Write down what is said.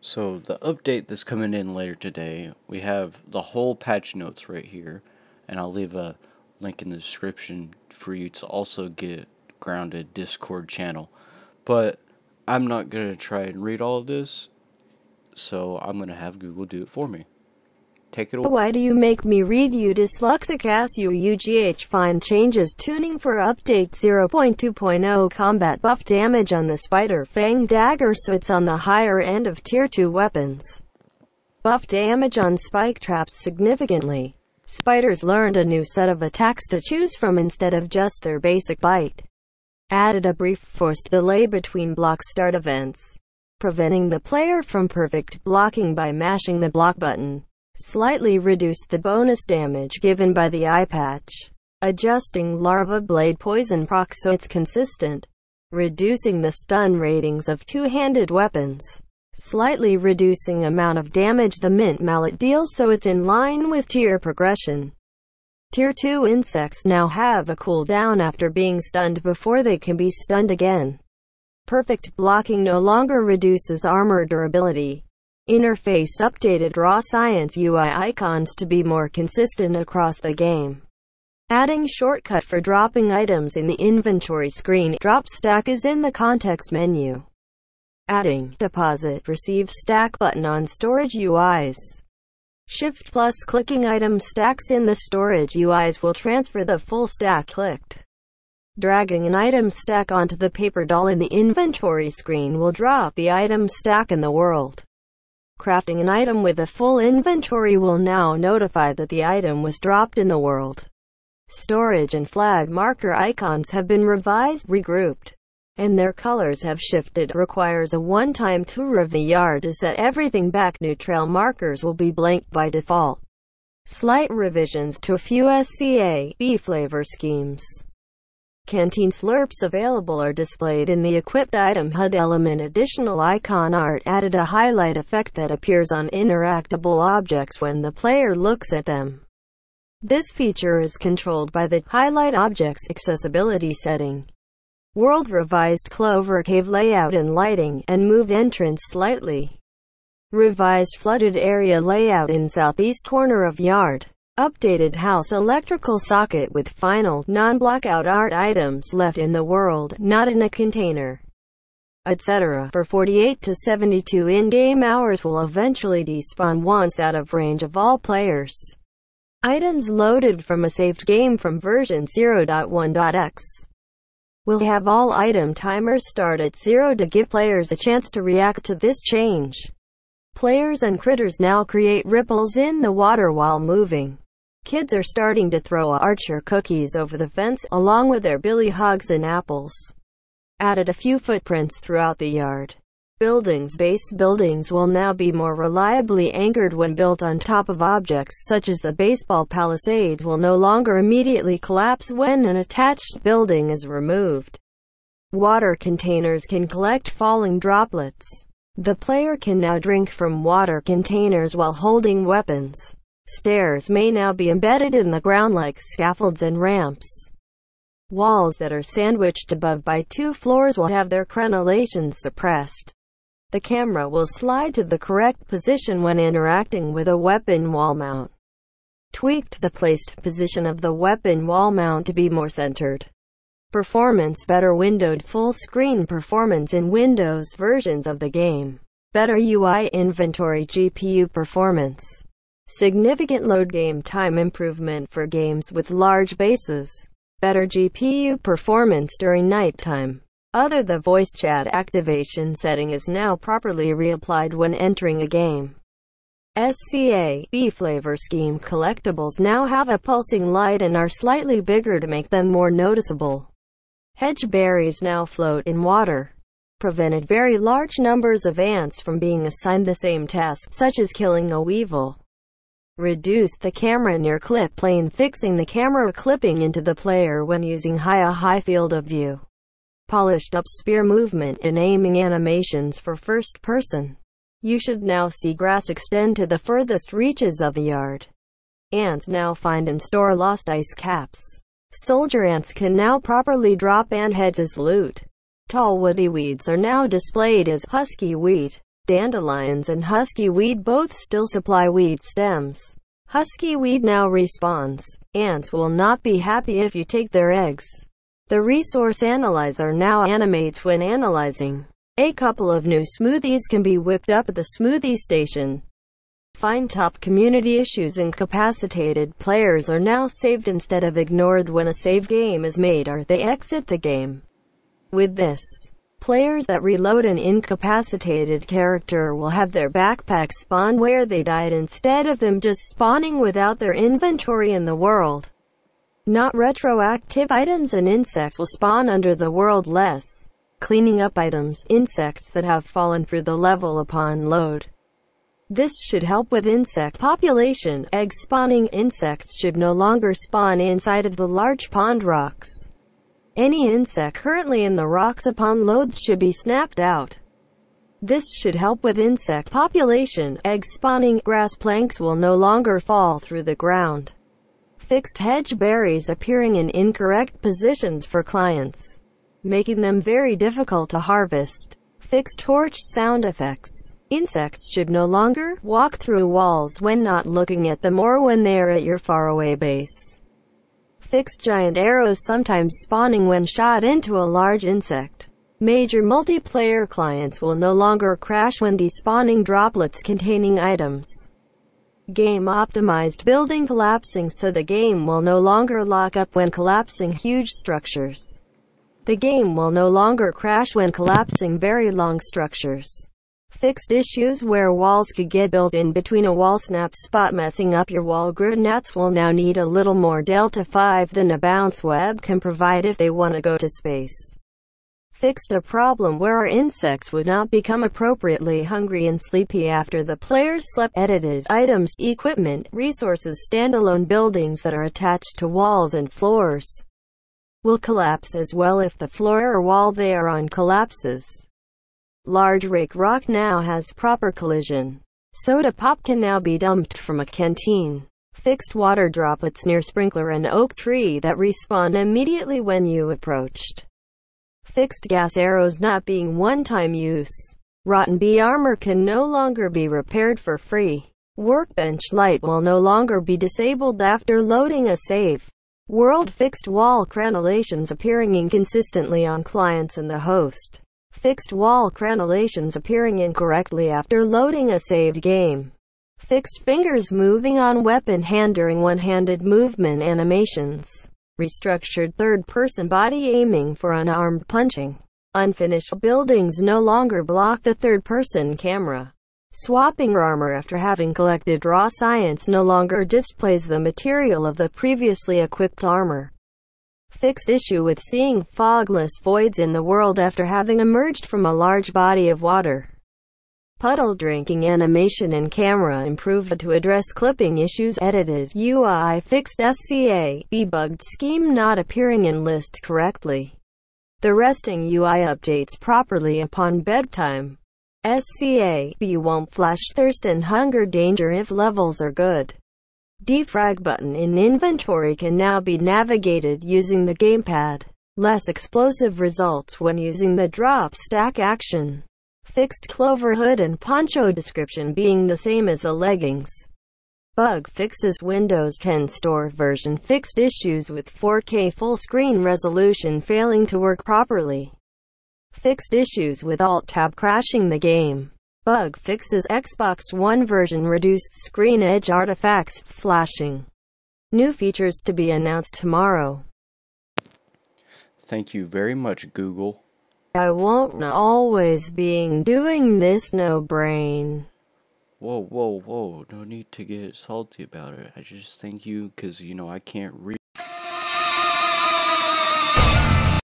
So the update that's coming in later today, we have the whole patch notes right here, and I'll leave a link in the description for you to also get grounded Discord channel. But I'm not going to try and read all of this, so I'm going to have Google do it for me. Take it away. Why do you make me read you dyslexic ass you UGH Fine. changes tuning for update 0.2.0 combat buff damage on the spider fang dagger so it's on the higher end of tier 2 weapons. Buff damage on spike traps significantly. Spiders learned a new set of attacks to choose from instead of just their basic bite. Added a brief forced delay between block start events, preventing the player from perfect blocking by mashing the block button slightly reduce the bonus damage given by the eye patch. Adjusting larva blade poison proc so it's consistent, reducing the stun ratings of two-handed weapons, slightly reducing amount of damage the mint mallet deals so it's in line with tier progression. Tier 2 insects now have a cooldown after being stunned before they can be stunned again. Perfect blocking no longer reduces armor durability interface updated Raw Science UI icons to be more consistent across the game. Adding shortcut for dropping items in the inventory screen, drop stack is in the context menu. Adding deposit receive stack button on storage UIs. Shift plus clicking item stacks in the storage UIs will transfer the full stack clicked. Dragging an item stack onto the paper doll in the inventory screen will drop the item stack in the world. Crafting an item with a full inventory will now notify that the item was dropped in the world. Storage and flag marker icons have been revised, regrouped, and their colors have shifted. Requires a one-time tour of the yard to set everything back. New trail markers will be blank by default. Slight revisions to a few SCA B flavor schemes. Canteen slurps available are displayed in the equipped item HUD element. Additional icon art added a highlight effect that appears on interactable objects when the player looks at them. This feature is controlled by the Highlight Objects Accessibility setting. World revised Clover Cave layout and lighting, and moved entrance slightly. Revised flooded area layout in southeast corner of yard updated house electrical socket with final, non blockout art items left in the world, not in a container, etc. For 48 to 72 in-game hours will eventually despawn once out of range of all players. Items loaded from a saved game from version 0.1.x will have all item timers start at 0 to give players a chance to react to this change. Players and critters now create ripples in the water while moving. Kids are starting to throw Archer cookies over the fence, along with their billy hogs and apples. Added a few footprints throughout the yard. Buildings Base buildings will now be more reliably anchored when built on top of objects such as the baseball palisades will no longer immediately collapse when an attached building is removed. Water containers can collect falling droplets. The player can now drink from water containers while holding weapons. Stairs may now be embedded in the ground like scaffolds and ramps. Walls that are sandwiched above by two floors will have their crenellations suppressed. The camera will slide to the correct position when interacting with a weapon wall mount. Tweaked the placed position of the weapon wall mount to be more centered. Performance Better windowed full-screen performance in Windows versions of the game. Better UI inventory GPU performance significant load game time improvement for games with large bases, better GPU performance during nighttime. Other the voice chat activation setting is now properly reapplied when entering a game. SCA B flavor scheme collectibles now have a pulsing light and are slightly bigger to make them more noticeable. Hedge berries now float in water prevented very large numbers of ants from being assigned the same task, such as killing a weevil. Reduce the camera near clip plane fixing the camera clipping into the player when using high a high field of view. Polished up spear movement and aiming animations for first person. You should now see grass extend to the furthest reaches of the yard. Ants now find and store lost ice caps. Soldier ants can now properly drop ant heads as loot. Tall woody weeds are now displayed as husky wheat. Dandelions and husky weed both still supply weed stems. Husky weed now responds, ants will not be happy if you take their eggs. The resource analyzer now animates when analyzing. A couple of new smoothies can be whipped up at the smoothie station. Find top community issues incapacitated players are now saved instead of ignored when a save game is made or they exit the game. With this, Players that reload an incapacitated character will have their backpack spawn where they died instead of them just spawning without their inventory in the world. Not retroactive items and insects will spawn under the world less. Cleaning up items, insects that have fallen through the level upon load. This should help with insect population. Egg spawning insects should no longer spawn inside of the large pond rocks. Any insect currently in the rocks upon loads should be snapped out. This should help with insect population, egg spawning, grass planks will no longer fall through the ground. Fixed hedge berries appearing in incorrect positions for clients, making them very difficult to harvest. Fixed torch sound effects. Insects should no longer walk through walls when not looking at them or when they are at your faraway base fixed giant arrows sometimes spawning when shot into a large insect. Major multiplayer clients will no longer crash when despawning droplets containing items. Game-optimized building collapsing so the game will no longer lock up when collapsing huge structures. The game will no longer crash when collapsing very long structures. Fixed issues where walls could get built in between a wall snap spot messing up your wall grid nets will now need a little more delta 5 than a bounce web can provide if they want to go to space. Fixed a problem where our insects would not become appropriately hungry and sleepy after the players slept. Edited items, equipment, resources, standalone buildings that are attached to walls and floors will collapse as well if the floor or wall they are on collapses large rake rock now has proper collision. Soda pop can now be dumped from a canteen. Fixed water droplets near sprinkler and oak tree that respawn immediately when you approached. Fixed gas arrows not being one-time use. Rotten bee armor can no longer be repaired for free. Workbench light will no longer be disabled after loading a save. World fixed wall crenellations appearing inconsistently on clients and the host. Fixed wall crenellations appearing incorrectly after loading a saved game. Fixed fingers moving on weapon hand during one-handed movement animations. Restructured third-person body aiming for unarmed punching. Unfinished buildings no longer block the third-person camera. Swapping armor after having collected raw science no longer displays the material of the previously equipped armor fixed issue with seeing fogless voids in the world after having emerged from a large body of water. Puddle drinking animation and camera improved to address clipping issues edited UI fixed SCA, debugged scheme not appearing in list correctly. The resting UI updates properly upon bedtime. SCA, B won't flash thirst and hunger danger if levels are good. Defrag button in inventory can now be navigated using the gamepad. Less explosive results when using the drop stack action. Fixed clover hood and poncho description being the same as the leggings. Bug fixes Windows 10 Store version fixed issues with 4K full screen resolution failing to work properly. Fixed issues with Alt-Tab crashing the game. Bug fixes Xbox One version reduced screen edge artifacts flashing. New features to be announced tomorrow. Thank you very much, Google. I won't always being doing this, no brain. Whoa, whoa, whoa. No need to get salty about it. I just thank you because, you know, I can't read.